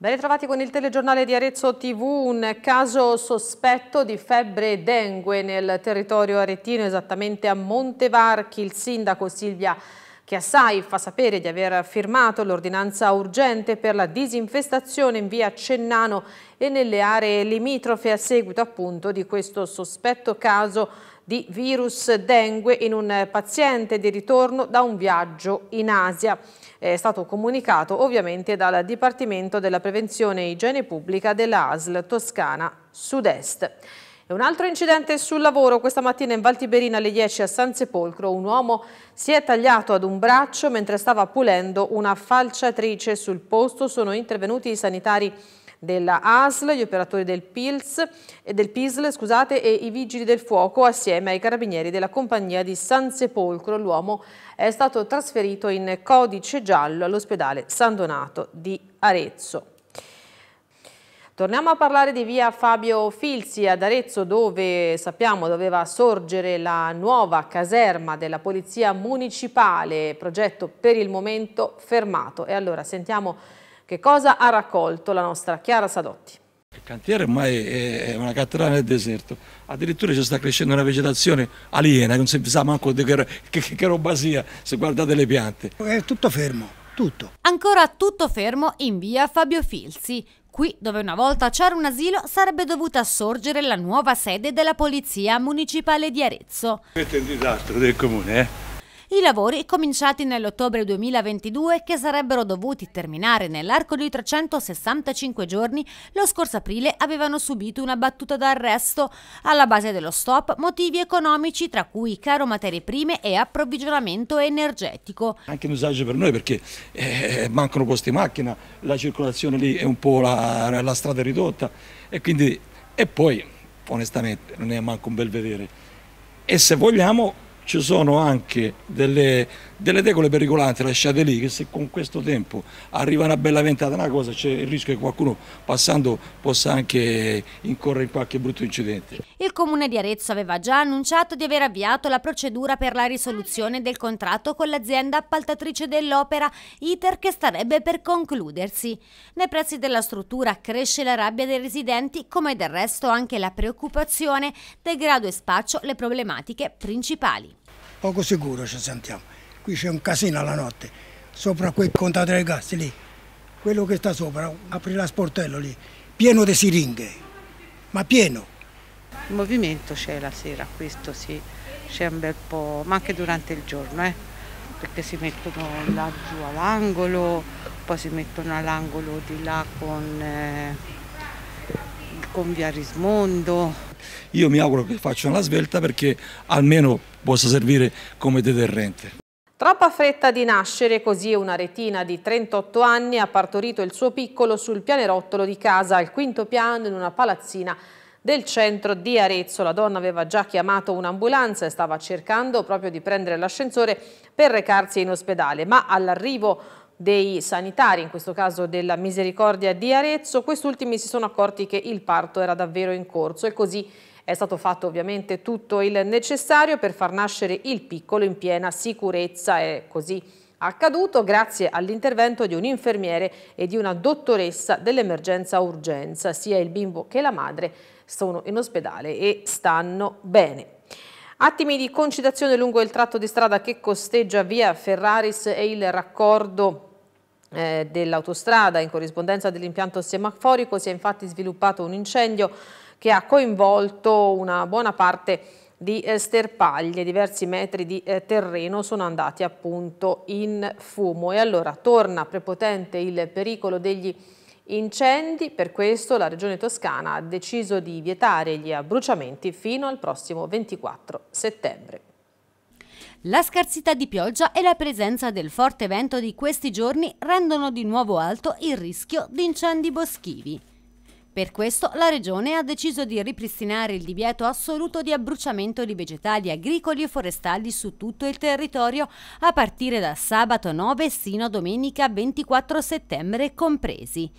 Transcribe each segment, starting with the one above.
Ben ritrovati con il telegiornale di Arezzo TV, un caso sospetto di febbre dengue nel territorio aretino, esattamente a Montevarchi. Il sindaco Silvia Chiassai fa sapere di aver firmato l'ordinanza urgente per la disinfestazione in via Cennano e nelle aree limitrofe a seguito appunto di questo sospetto caso di virus dengue in un paziente di ritorno da un viaggio in Asia. È stato comunicato ovviamente dal Dipartimento della Prevenzione e Igiene Pubblica della ASL Toscana Sud-Est. Un altro incidente sul lavoro questa mattina in Valtiberina alle 10 a San Sepolcro. Un uomo si è tagliato ad un braccio mentre stava pulendo una falciatrice. Sul posto sono intervenuti i sanitari della ASL, gli operatori del PILS eh, del PISL scusate, e i vigili del fuoco assieme ai carabinieri della compagnia di San Sepolcro. L'uomo è stato trasferito in codice giallo all'ospedale San Donato di Arezzo. Torniamo a parlare di via Fabio Filzi ad Arezzo dove sappiamo doveva sorgere la nuova caserma della Polizia Municipale, progetto per il momento fermato. E allora sentiamo che cosa ha raccolto la nostra Chiara Sadotti? Il cantiere ormai è una cattedrale nel deserto, addirittura ci sta crescendo una vegetazione aliena, non si sa manco di che, che, che roba sia se guardate le piante. È tutto fermo, tutto. Ancora tutto fermo in via Fabio Filzi. Qui, dove una volta c'era un asilo, sarebbe dovuta sorgere la nuova sede della Polizia Municipale di Arezzo. Questo è un disastro del comune, eh? I lavori, cominciati nell'ottobre 2022, che sarebbero dovuti terminare nell'arco di 365 giorni, lo scorso aprile avevano subito una battuta d'arresto. Alla base dello stop motivi economici, tra cui caro materie prime e approvvigionamento energetico. Anche un usaggio per noi perché eh, mancano posti macchina, la circolazione lì è un po' la, la strada ridotta e quindi e poi onestamente non è manco un bel vedere e se vogliamo ci sono anche delle, delle tegole pericolanti lasciate lì che se con questo tempo arriva una bella ventata, una cosa c'è il rischio che qualcuno passando possa anche incorrere in qualche brutto incidente. Il comune di Arezzo aveva già annunciato di aver avviato la procedura per la risoluzione del contratto con l'azienda appaltatrice dell'opera ITER che starebbe per concludersi. Nei prezzi della struttura cresce la rabbia dei residenti come del resto anche la preoccupazione del grado e spaccio le problematiche principali poco sicuro ci sentiamo. Qui c'è un casino alla notte, sopra quel contatore di gas lì, quello che sta sopra, apri la sportello lì, pieno di siringhe, ma pieno. Il movimento c'è la sera, questo sì, c'è un bel po', ma anche durante il giorno, eh, perché si mettono laggiù all'angolo, poi si mettono all'angolo di là con, eh, con Via Rismondo, io mi auguro che facciano la svelta perché almeno possa servire come deterrente. Troppa fretta di nascere, così una retina di 38 anni ha partorito il suo piccolo sul pianerottolo di casa, al quinto piano in una palazzina del centro di Arezzo. La donna aveva già chiamato un'ambulanza e stava cercando proprio di prendere l'ascensore per recarsi in ospedale, ma all'arrivo dei sanitari, in questo caso della Misericordia di Arezzo, quest'ultimi si sono accorti che il parto era davvero in corso e così è stato fatto ovviamente tutto il necessario per far nascere il piccolo in piena sicurezza e così accaduto grazie all'intervento di un infermiere e di una dottoressa dell'emergenza urgenza, sia il bimbo che la madre sono in ospedale e stanno bene. Attimi di concitazione lungo il tratto di strada che costeggia via Ferraris e il raccordo eh, dell'autostrada in corrispondenza dell'impianto semaforico si è infatti sviluppato un incendio che ha coinvolto una buona parte di eh, sterpaglie, diversi metri di eh, terreno sono andati appunto in fumo e allora torna prepotente il pericolo degli incendi, per questo la regione toscana ha deciso di vietare gli abbruciamenti fino al prossimo 24 settembre. La scarsità di pioggia e la presenza del forte vento di questi giorni rendono di nuovo alto il rischio di incendi boschivi. Per questo la Regione ha deciso di ripristinare il divieto assoluto di abbruciamento di vegetali agricoli e forestali su tutto il territorio a partire da sabato 9 sino a domenica 24 settembre compresi.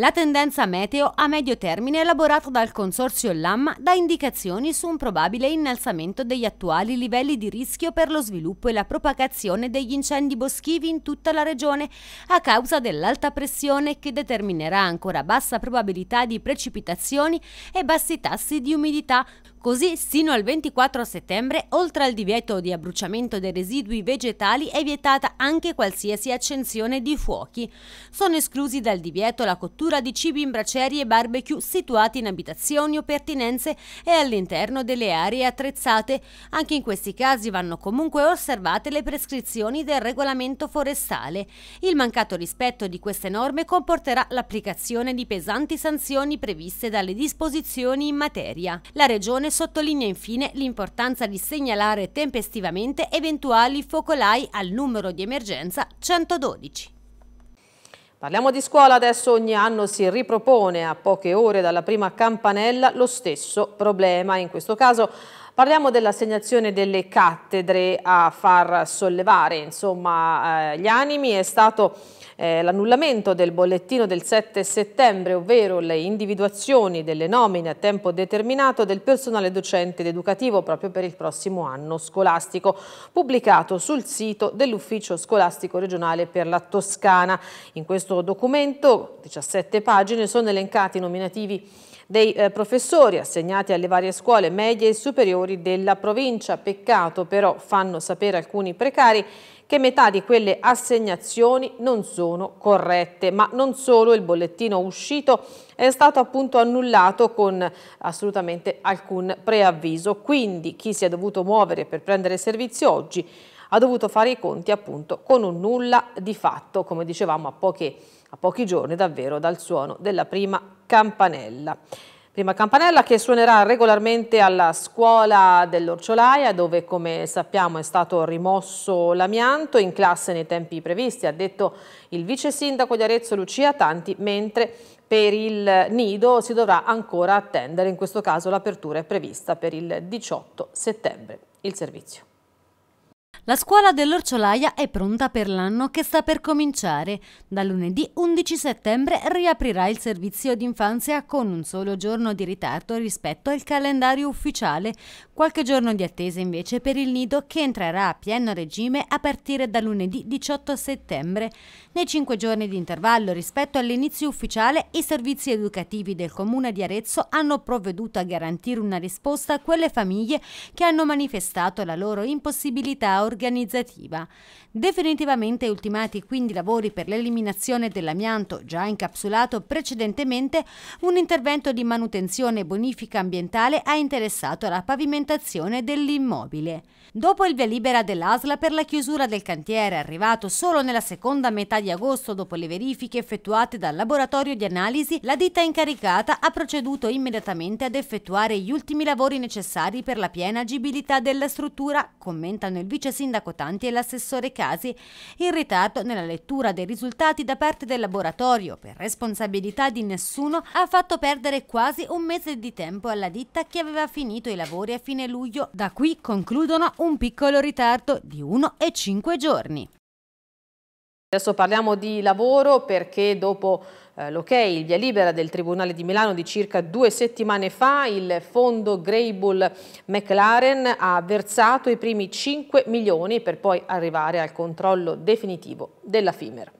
La tendenza meteo a medio termine elaborata dal Consorzio LAMMA dà indicazioni su un probabile innalzamento degli attuali livelli di rischio per lo sviluppo e la propagazione degli incendi boschivi in tutta la regione a causa dell'alta pressione che determinerà ancora bassa probabilità di precipitazioni e bassi tassi di umidità, Così, sino al 24 settembre, oltre al divieto di abbruciamento dei residui vegetali, è vietata anche qualsiasi accensione di fuochi. Sono esclusi dal divieto la cottura di cibi in bracerie e barbecue situati in abitazioni o pertinenze e all'interno delle aree attrezzate. Anche in questi casi vanno comunque osservate le prescrizioni del regolamento forestale. Il mancato rispetto di queste norme comporterà l'applicazione di pesanti sanzioni previste dalle disposizioni in materia. La Regione Commissione sottolinea infine l'importanza di segnalare tempestivamente eventuali focolai al numero di emergenza 112. Parliamo di scuola adesso, ogni anno si ripropone a poche ore dalla prima campanella lo stesso problema, in questo caso Parliamo dell'assegnazione delle cattedre a far sollevare insomma, eh, gli animi, è stato eh, l'annullamento del bollettino del 7 settembre, ovvero le individuazioni delle nomine a tempo determinato del personale docente ed educativo proprio per il prossimo anno scolastico, pubblicato sul sito dell'Ufficio Scolastico Regionale per la Toscana. In questo documento, 17 pagine, sono elencati i nominativi dei eh, professori assegnati alle varie scuole medie e superiori della provincia. Peccato però, fanno sapere alcuni precari, che metà di quelle assegnazioni non sono corrette, ma non solo il bollettino uscito è stato appunto annullato con assolutamente alcun preavviso, quindi chi si è dovuto muovere per prendere servizio oggi ha dovuto fare i conti appunto con un nulla di fatto, come dicevamo a poche a pochi giorni davvero dal suono della prima campanella. Prima campanella che suonerà regolarmente alla scuola dell'Orciolaia dove come sappiamo è stato rimosso l'amianto in classe nei tempi previsti, ha detto il vice sindaco di Arezzo Lucia Tanti, mentre per il nido si dovrà ancora attendere, in questo caso l'apertura è prevista per il 18 settembre. Il servizio. La scuola dell'Orciolaia è pronta per l'anno che sta per cominciare. Da lunedì 11 settembre riaprirà il servizio d'infanzia con un solo giorno di ritardo rispetto al calendario ufficiale, qualche giorno di attesa invece per il nido che entrerà a pieno regime a partire da lunedì 18 settembre. Nei cinque giorni di intervallo rispetto all'inizio ufficiale, i servizi educativi del Comune di Arezzo hanno provveduto a garantire una risposta a quelle famiglie che hanno manifestato la loro impossibilità organizzativa. Definitivamente ultimati quindi i lavori per l'eliminazione dell'amianto già incapsulato precedentemente, un intervento di manutenzione e bonifica ambientale ha interessato la pavimentazione dell'immobile. Dopo il via libera dell'ASLA per la chiusura del cantiere arrivato solo nella seconda metà di agosto dopo le verifiche effettuate dal laboratorio di analisi, la ditta incaricata ha proceduto immediatamente ad effettuare gli ultimi lavori necessari per la piena agibilità della struttura, commentano il vice vice sindaco Tanti e l'assessore Casi, ritardo nella lettura dei risultati da parte del laboratorio per responsabilità di nessuno, ha fatto perdere quasi un mese di tempo alla ditta che aveva finito i lavori a fine luglio. Da qui concludono un piccolo ritardo di 1 e 5 giorni. Adesso parliamo di lavoro perché dopo eh, l'ok, il via libera del Tribunale di Milano di circa due settimane fa, il fondo Greybull McLaren ha versato i primi 5 milioni per poi arrivare al controllo definitivo della FIMER.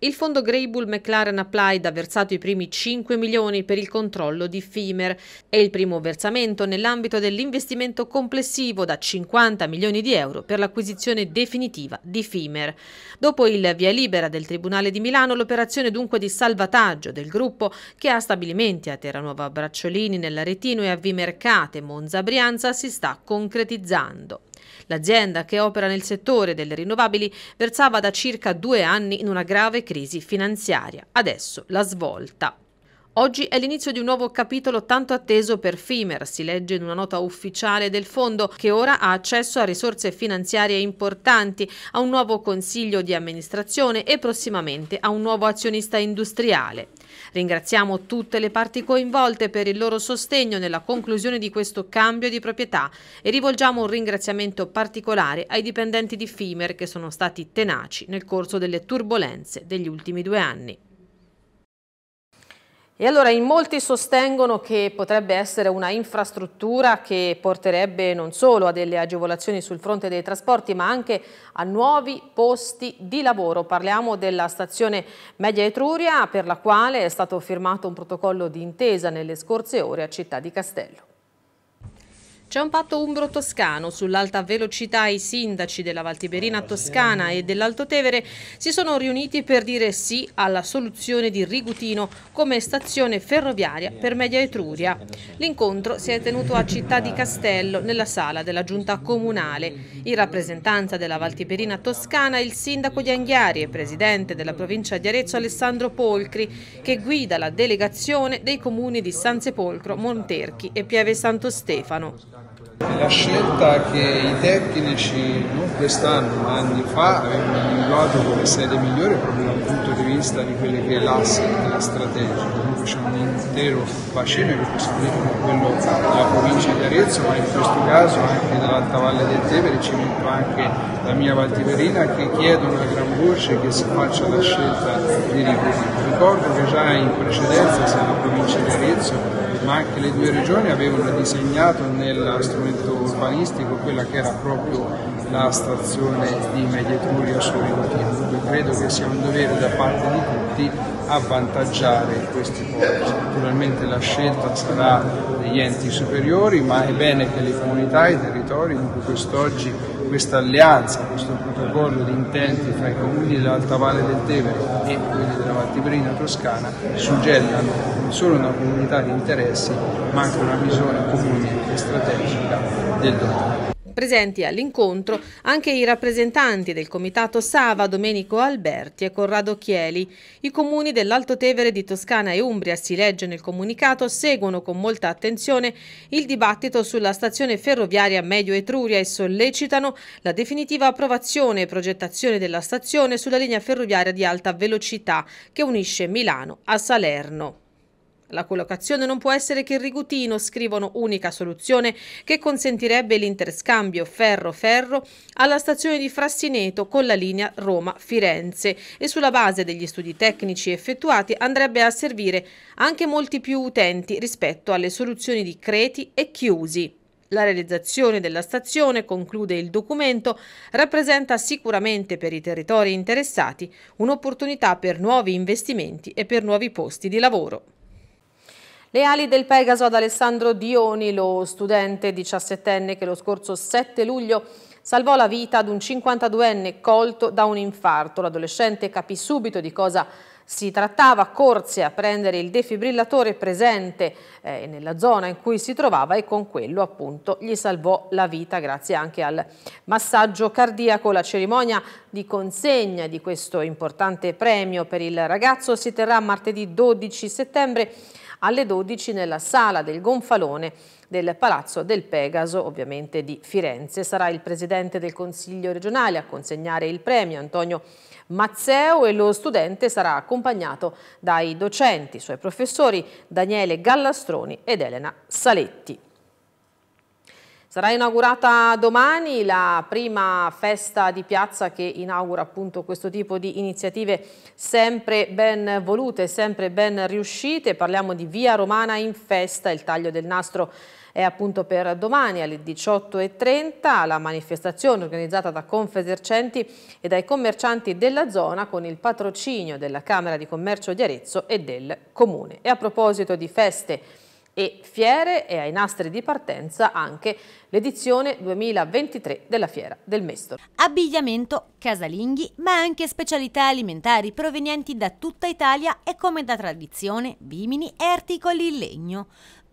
Il fondo Greybull McLaren Applied ha versato i primi 5 milioni per il controllo di FIMER. È il primo versamento nell'ambito dell'investimento complessivo da 50 milioni di euro per l'acquisizione definitiva di FIMER. Dopo il via libera del Tribunale di Milano, l'operazione dunque di salvataggio del gruppo che ha stabilimenti a Terranuova Bracciolini, nell'Aretino e a Vimercate, Monza Brianza si sta concretizzando. L'azienda, che opera nel settore delle rinnovabili, versava da circa due anni in una grave crisi finanziaria. Adesso la svolta. Oggi è l'inizio di un nuovo capitolo tanto atteso per FIMER, si legge in una nota ufficiale del fondo che ora ha accesso a risorse finanziarie importanti, a un nuovo consiglio di amministrazione e prossimamente a un nuovo azionista industriale. Ringraziamo tutte le parti coinvolte per il loro sostegno nella conclusione di questo cambio di proprietà e rivolgiamo un ringraziamento particolare ai dipendenti di FIMER che sono stati tenaci nel corso delle turbolenze degli ultimi due anni. E allora in molti sostengono che potrebbe essere una infrastruttura che porterebbe non solo a delle agevolazioni sul fronte dei trasporti ma anche a nuovi posti di lavoro. Parliamo della stazione Media Etruria per la quale è stato firmato un protocollo di intesa nelle scorse ore a Città di Castello. C'è un patto umbro-toscano sull'alta velocità. I sindaci della Valtiberina Toscana e dell'Alto Tevere si sono riuniti per dire sì alla soluzione di Rigutino come stazione ferroviaria per Media Etruria. L'incontro si è tenuto a Città di Castello, nella sala della giunta comunale. In rappresentanza della Valtiberina Toscana il sindaco di Anghiari e presidente della provincia di Arezzo Alessandro Polcri, che guida la delegazione dei comuni di San Sepolcro, Monterchi e Pieve Santo Stefano. La scelta che i tecnici, non quest'anno, ma anni fa, avevano individuato come sede migliore proprio dal punto di vista di quelle che è l'asset strategia. Comunque c'è un intero bacino che è costituito quello della provincia di Arezzo, ma in questo caso anche dall'Alta Valle del Tevere, ci metto anche la mia Valtiverina, che chiedono a gran voce che si faccia la scelta di Ripoli. Ricordo che già in precedenza, se la provincia di Arezzo ma anche le due regioni avevano disegnato nel strumento urbanistico quella che era proprio la stazione di Medietruria Sorrentina. Dunque credo che sia un dovere da parte di tutti avvantaggiare questi posti. Naturalmente la scelta sarà degli enti superiori, ma è bene che le comunità e i territori, in cui quest'oggi questa alleanza, questo protocollo di intenti tra i comuni dell'Alta Valle del Tevere e quelli della Valtibrina Toscana suggellano non solo una comunità di interessi, ma anche una visione comune e strategica del dono. Presenti all'incontro anche i rappresentanti del Comitato Sava, Domenico Alberti e Corrado Chieli. I comuni dell'Alto Tevere di Toscana e Umbria, si legge nel comunicato, seguono con molta attenzione il dibattito sulla stazione ferroviaria Medio Etruria e sollecitano la definitiva approvazione e progettazione della stazione sulla linea ferroviaria di alta velocità che unisce Milano a Salerno. La collocazione non può essere che il rigutino, scrivono unica soluzione che consentirebbe l'interscambio ferro-ferro alla stazione di Frassineto con la linea Roma-Firenze e sulla base degli studi tecnici effettuati andrebbe a servire anche molti più utenti rispetto alle soluzioni di Creti e Chiusi. La realizzazione della stazione, conclude il documento, rappresenta sicuramente per i territori interessati un'opportunità per nuovi investimenti e per nuovi posti di lavoro. Le ali del Pegaso ad Alessandro Dioni, lo studente 17enne che lo scorso 7 luglio salvò la vita ad un 52enne colto da un infarto. L'adolescente capì subito di cosa si trattava, corse a prendere il defibrillatore presente eh, nella zona in cui si trovava e con quello appunto gli salvò la vita grazie anche al massaggio cardiaco. La cerimonia di consegna di questo importante premio per il ragazzo si terrà martedì 12 settembre alle 12 nella sala del Gonfalone del Palazzo del Pegaso, ovviamente di Firenze. Sarà il Presidente del Consiglio regionale a consegnare il premio, Antonio Mazzeo e lo studente sarà accompagnato dai docenti, suoi professori Daniele Gallastroni ed Elena Saletti. Sarà inaugurata domani la prima festa di piazza che inaugura appunto questo tipo di iniziative sempre ben volute, sempre ben riuscite. Parliamo di Via Romana in festa, il taglio del nastro è appunto per domani alle 18.30 la manifestazione organizzata da Confesercenti e dai commercianti della zona con il patrocinio della Camera di Commercio di Arezzo e del Comune. E a proposito di feste e fiere e ai nastri di partenza anche l'edizione 2023 della Fiera del Mesto. Abbigliamento, casalinghi, ma anche specialità alimentari provenienti da tutta Italia e come da tradizione, vimini e articoli in legno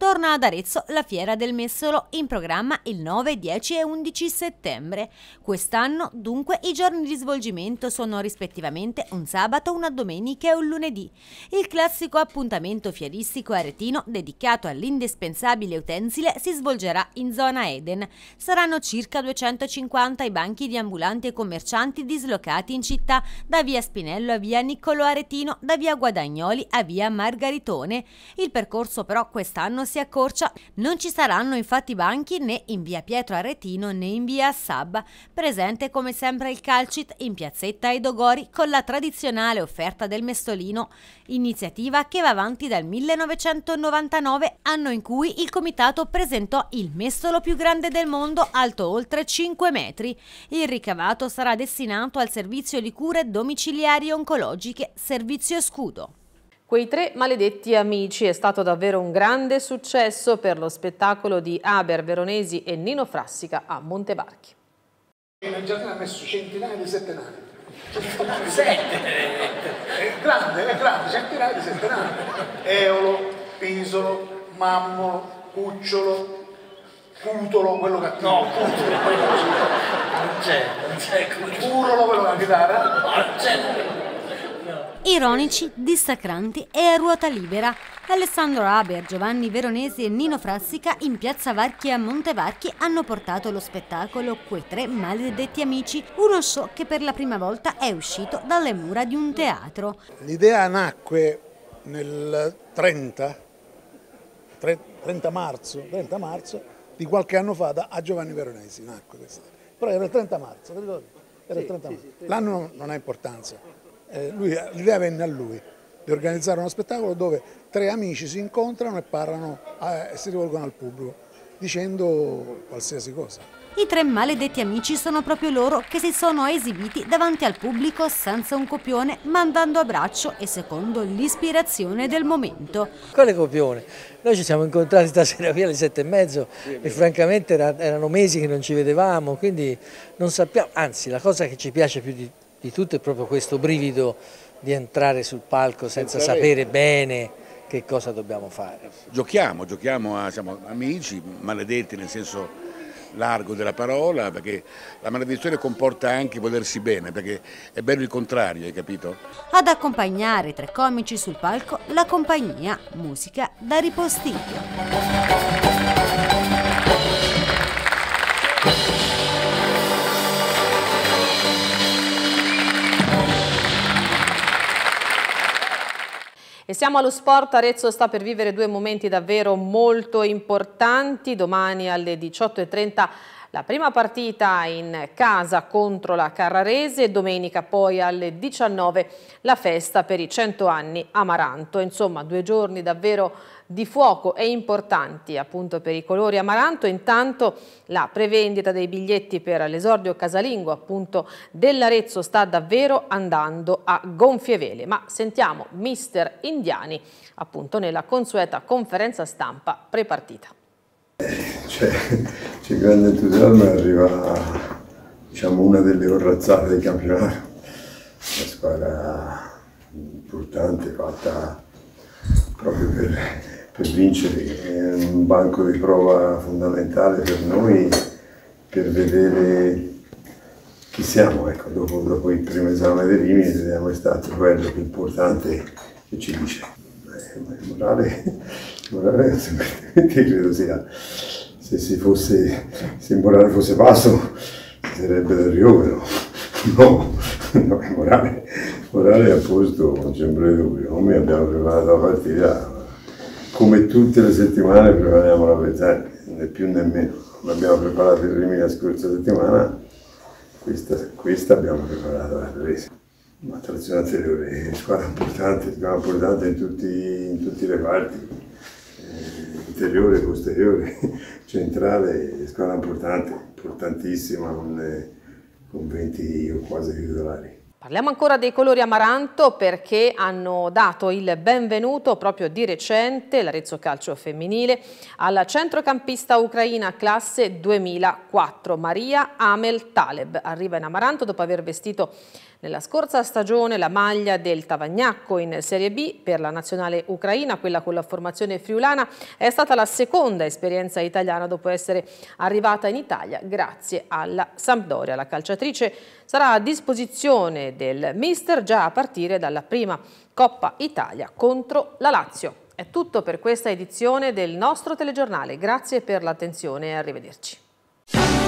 torna ad Arezzo la Fiera del Messolo in programma il 9, 10 e 11 settembre. Quest'anno dunque i giorni di svolgimento sono rispettivamente un sabato, una domenica e un lunedì. Il classico appuntamento fieristico aretino dedicato all'indispensabile utensile si svolgerà in zona Eden. Saranno circa 250 i banchi di ambulanti e commercianti dislocati in città da via Spinello a via Niccolo Aretino, da via Guadagnoli a via Margaritone. Il percorso però quest'anno si si accorcia. Non ci saranno infatti banchi né in via Pietro Aretino né in via Sabba, presente come sempre il calcit in piazzetta Edogori con la tradizionale offerta del mestolino, iniziativa che va avanti dal 1999, anno in cui il comitato presentò il mestolo più grande del mondo, alto oltre 5 metri. Il ricavato sarà destinato al servizio di cure domiciliari oncologiche, servizio scudo. Quei tre maledetti amici è stato davvero un grande successo per lo spettacolo di Aber Veronesi e Nino Frassica a Montebarchi. Il giardino ha messo centinaia di settenari. Sette! È grande, è grande, centinaia di settenari. Eolo, Pisolo, Mammolo, Cucciolo, Cutolo, quello cattivo. No, Cutolo, quello Non c'è, non c'è Cutolo. quello della chitarra. No, non c'è ironici, dissacranti e a ruota libera. Alessandro Haber, Giovanni Veronesi e Nino Frassica in piazza Varchi a Montevarchi hanno portato lo spettacolo Quei tre maledetti amici, uno show che per la prima volta è uscito dalle mura di un teatro. L'idea nacque nel 30, 30 marzo, 30 marzo, di qualche anno fa da, a Giovanni Veronesi nacque questa. Però Era il 30 marzo. L'anno non ha importanza. Eh, l'idea venne a lui di organizzare uno spettacolo dove tre amici si incontrano e parlano eh, e si rivolgono al pubblico dicendo qualsiasi cosa. I tre maledetti amici sono proprio loro che si sono esibiti davanti al pubblico senza un copione, mandando andando a braccio e secondo l'ispirazione del momento. Quale copione? Noi ci siamo incontrati stasera qui alle sette e mezzo e francamente erano mesi che non ci vedevamo, quindi non sappiamo, anzi la cosa che ci piace più di di tutto è proprio questo brivido di entrare sul palco senza, sapere bene che cosa dobbiamo fare. Giochiamo, giochiamo a, siamo amici, maledetti nel senso largo della parola, perché la maledizione comporta anche volersi bene, perché è bello il contrario, hai capito? Ad accompagnare i tre comici sul palco la compagnia Musica da Ripostiglio. E siamo allo sport, Arezzo sta per vivere due momenti davvero molto importanti, domani alle 18.30 la prima partita in casa contro la Carrarese e domenica poi alle 19 la festa per i 100 anni Amaranto. Insomma, due giorni davvero importanti di fuoco e importanti appunto per i colori amaranto. Intanto la prevendita dei biglietti per l'esordio casalingo appunto dell'Arezzo sta davvero andando a gonfie vele. Ma sentiamo mister Indiani appunto nella consueta conferenza stampa prepartita. C'è, cioè, c'è grande entusiasmo arriva diciamo, una delle orrazzate del campionato. La squadra importante fatta proprio per, per vincere, è un banco di prova fondamentale per noi per vedere chi siamo. Ecco, dopo, dopo il primo esame dei limiti vediamo è stato quello più importante che ci dice. Beh, il morale, il morale credo sia, se, si fosse, se il morale fosse basso sarebbe del riovero. No, no, il morale, il morale è a posto, non c'è un breve dubbio. Noi abbiamo preparato la partita come tutte le settimane prepariamo la pezzeria, né più né meno. L'abbiamo preparata il Rimi la scorsa settimana, questa, questa abbiamo preparato la presa. Una trazione anteriore, squadra importante, squadra importante in, tutti, in tutte le parti, eh, interiore, posteriore, centrale, squadra importante, importantissima con, eh, con 20 o quasi titolari. Parliamo ancora dei colori amaranto perché hanno dato il benvenuto proprio di recente l'Arezzo Calcio Femminile alla centrocampista ucraina classe 2004 Maria Amel Taleb. Arriva in amaranto dopo aver vestito nella scorsa stagione la maglia del Tavagnacco in Serie B per la nazionale ucraina, quella con la formazione friulana, è stata la seconda esperienza italiana dopo essere arrivata in Italia grazie alla Sampdoria. La calciatrice sarà a disposizione del mister già a partire dalla prima Coppa Italia contro la Lazio. È tutto per questa edizione del nostro telegiornale, grazie per l'attenzione e arrivederci.